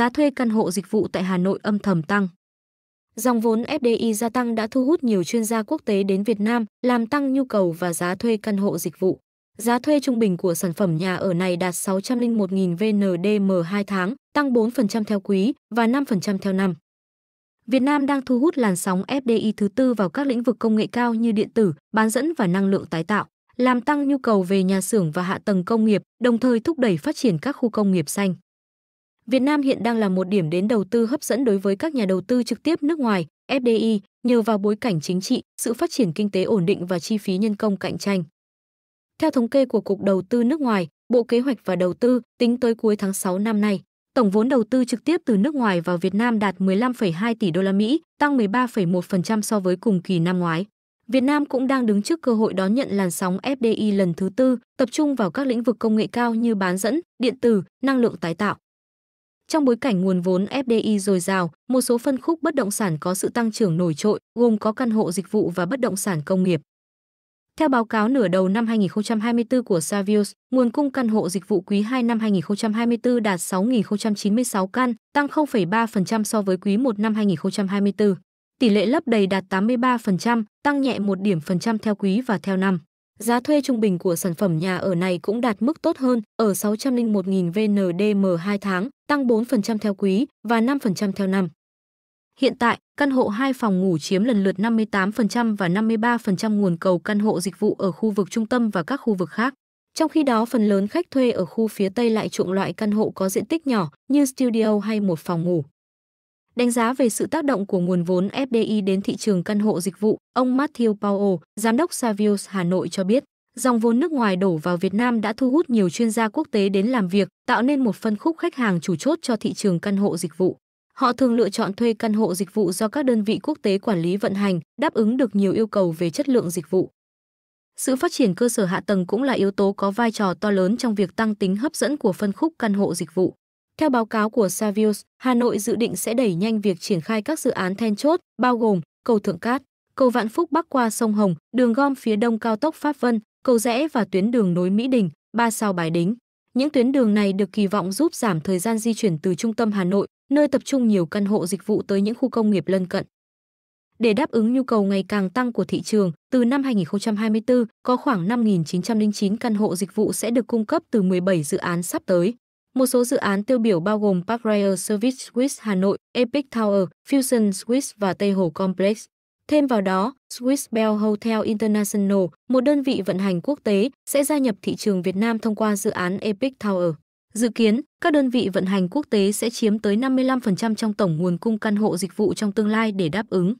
giá thuê căn hộ dịch vụ tại Hà Nội âm thầm tăng. Dòng vốn FDI gia tăng đã thu hút nhiều chuyên gia quốc tế đến Việt Nam, làm tăng nhu cầu và giá thuê căn hộ dịch vụ. Giá thuê trung bình của sản phẩm nhà ở này đạt 601.000 VND 2 tháng, tăng 4% theo quý và 5% theo năm. Việt Nam đang thu hút làn sóng FDI thứ tư vào các lĩnh vực công nghệ cao như điện tử, bán dẫn và năng lượng tái tạo, làm tăng nhu cầu về nhà xưởng và hạ tầng công nghiệp, đồng thời thúc đẩy phát triển các khu công nghiệp xanh. Việt Nam hiện đang là một điểm đến đầu tư hấp dẫn đối với các nhà đầu tư trực tiếp nước ngoài, FDI, nhờ vào bối cảnh chính trị, sự phát triển kinh tế ổn định và chi phí nhân công cạnh tranh. Theo thống kê của Cục Đầu tư nước ngoài, Bộ Kế hoạch và Đầu tư, tính tới cuối tháng 6 năm nay, tổng vốn đầu tư trực tiếp từ nước ngoài vào Việt Nam đạt 15,2 tỷ đô la Mỹ, tăng 13,1% so với cùng kỳ năm ngoái. Việt Nam cũng đang đứng trước cơ hội đón nhận làn sóng FDI lần thứ tư, tập trung vào các lĩnh vực công nghệ cao như bán dẫn, điện tử, năng lượng tái tạo. Trong bối cảnh nguồn vốn FDI dồi dào, một số phân khúc bất động sản có sự tăng trưởng nổi trội, gồm có căn hộ dịch vụ và bất động sản công nghiệp. Theo báo cáo nửa đầu năm 2024 của Savills, nguồn cung căn hộ dịch vụ quý 2 năm 2024 đạt 6.096 căn, tăng 0,3% so với quý 1 năm 2024. Tỷ lệ lấp đầy đạt 83%, tăng nhẹ 1 điểm phần trăm theo quý và theo năm. Giá thuê trung bình của sản phẩm nhà ở này cũng đạt mức tốt hơn ở 601.000 VNDM 2 tháng, tăng 4% theo quý và 5% theo năm. Hiện tại, căn hộ 2 phòng ngủ chiếm lần lượt 58% và 53% nguồn cầu căn hộ dịch vụ ở khu vực trung tâm và các khu vực khác. Trong khi đó, phần lớn khách thuê ở khu phía Tây lại chuộng loại căn hộ có diện tích nhỏ như studio hay một phòng ngủ. Đánh giá về sự tác động của nguồn vốn FDI đến thị trường căn hộ dịch vụ, ông Matthew Powell, giám đốc Savills Hà Nội cho biết, dòng vốn nước ngoài đổ vào Việt Nam đã thu hút nhiều chuyên gia quốc tế đến làm việc, tạo nên một phân khúc khách hàng chủ chốt cho thị trường căn hộ dịch vụ. Họ thường lựa chọn thuê căn hộ dịch vụ do các đơn vị quốc tế quản lý vận hành, đáp ứng được nhiều yêu cầu về chất lượng dịch vụ. Sự phát triển cơ sở hạ tầng cũng là yếu tố có vai trò to lớn trong việc tăng tính hấp dẫn của phân khúc căn hộ dịch vụ. Theo báo cáo của Savills, Hà Nội dự định sẽ đẩy nhanh việc triển khai các dự án then chốt, bao gồm cầu Thượng Cát, cầu Vạn Phúc bắc qua sông Hồng, đường gom phía đông cao tốc Pháp Vân, cầu rẽ và tuyến đường nối Mỹ Đình, ba sao Bái Đính. Những tuyến đường này được kỳ vọng giúp giảm thời gian di chuyển từ trung tâm Hà Nội, nơi tập trung nhiều căn hộ dịch vụ tới những khu công nghiệp lân cận. Để đáp ứng nhu cầu ngày càng tăng của thị trường, từ năm 2024, có khoảng 5.909 căn hộ dịch vụ sẽ được cung cấp từ 17 dự án sắp tới. Một số dự án tiêu biểu bao gồm Park Royal Service Swiss Hà Nội, Epic Tower, Fusion Swiss và Tây Hồ Complex. Thêm vào đó, Swiss Bell Hotel International, một đơn vị vận hành quốc tế, sẽ gia nhập thị trường Việt Nam thông qua dự án Epic Tower. Dự kiến, các đơn vị vận hành quốc tế sẽ chiếm tới 55% trong tổng nguồn cung căn hộ dịch vụ trong tương lai để đáp ứng